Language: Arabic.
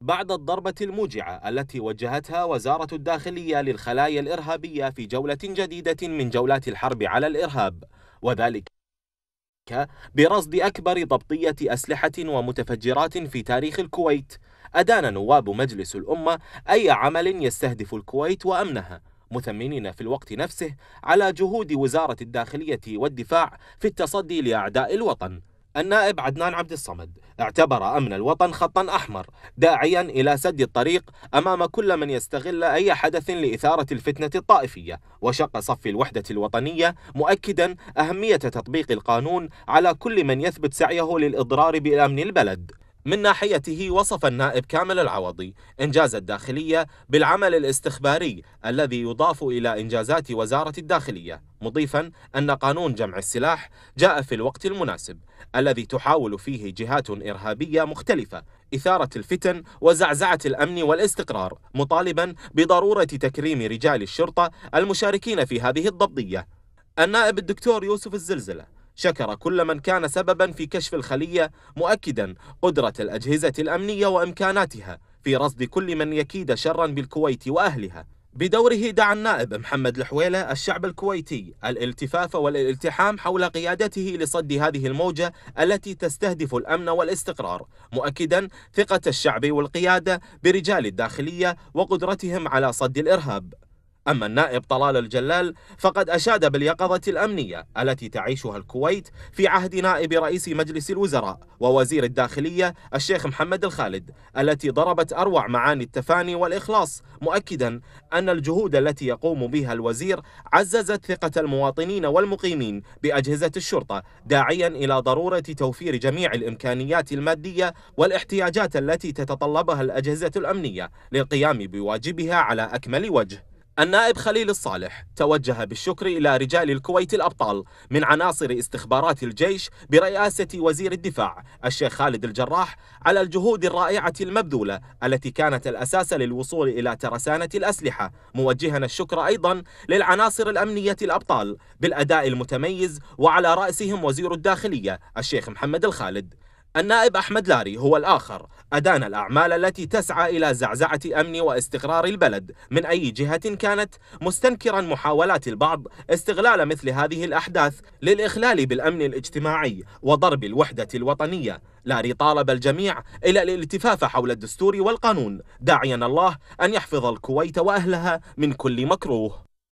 بعد الضربة الموجعة التي وجهتها وزارة الداخلية للخلايا الإرهابية في جولة جديدة من جولات الحرب على الإرهاب وذلك برصد أكبر ضبطية أسلحة ومتفجرات في تاريخ الكويت أدان نواب مجلس الأمة أي عمل يستهدف الكويت وأمنها مثمنين في الوقت نفسه على جهود وزارة الداخلية والدفاع في التصدي لأعداء الوطن النائب عدنان عبد الصمد اعتبر أمن الوطن خطا أحمر داعيا إلى سد الطريق أمام كل من يستغل أي حدث لإثارة الفتنة الطائفية وشق صف الوحدة الوطنية مؤكدا أهمية تطبيق القانون على كل من يثبت سعيه للإضرار بأمن البلد من ناحيته وصف النائب كامل العوضي إنجاز الداخلية بالعمل الاستخباري الذي يضاف إلى إنجازات وزارة الداخلية مضيفا أن قانون جمع السلاح جاء في الوقت المناسب الذي تحاول فيه جهات إرهابية مختلفة إثارة الفتن وزعزعة الأمن والاستقرار مطالبا بضرورة تكريم رجال الشرطة المشاركين في هذه الضبطيه النائب الدكتور يوسف الزلزلة شكر كل من كان سببا في كشف الخلية مؤكدا قدرة الأجهزة الأمنية وإمكاناتها في رصد كل من يكيد شرا بالكويت وأهلها بدوره دعا النائب محمد الحويلة الشعب الكويتي الالتفاف والالتحام حول قيادته لصد هذه الموجة التي تستهدف الأمن والاستقرار مؤكدا ثقة الشعب والقيادة برجال الداخلية وقدرتهم على صد الإرهاب أما النائب طلال الجلال فقد أشاد باليقظة الأمنية التي تعيشها الكويت في عهد نائب رئيس مجلس الوزراء ووزير الداخلية الشيخ محمد الخالد التي ضربت أروع معاني التفاني والإخلاص مؤكدا أن الجهود التي يقوم بها الوزير عززت ثقة المواطنين والمقيمين بأجهزة الشرطة داعيا إلى ضرورة توفير جميع الإمكانيات المادية والاحتياجات التي تتطلبها الأجهزة الأمنية للقيام بواجبها على أكمل وجه النائب خليل الصالح توجه بالشكر إلى رجال الكويت الأبطال من عناصر استخبارات الجيش برئاسة وزير الدفاع الشيخ خالد الجراح على الجهود الرائعة المبذولة التي كانت الأساس للوصول إلى ترسانة الأسلحة موجها الشكر أيضا للعناصر الأمنية الأبطال بالأداء المتميز وعلى رأسهم وزير الداخلية الشيخ محمد الخالد النائب أحمد لاري هو الآخر أدان الأعمال التي تسعى إلى زعزعة أمن واستقرار البلد من أي جهة كانت مستنكرا محاولات البعض استغلال مثل هذه الأحداث للإخلال بالأمن الاجتماعي وضرب الوحدة الوطنية لاري طالب الجميع إلى الالتفاف حول الدستور والقانون داعيا الله أن يحفظ الكويت وأهلها من كل مكروه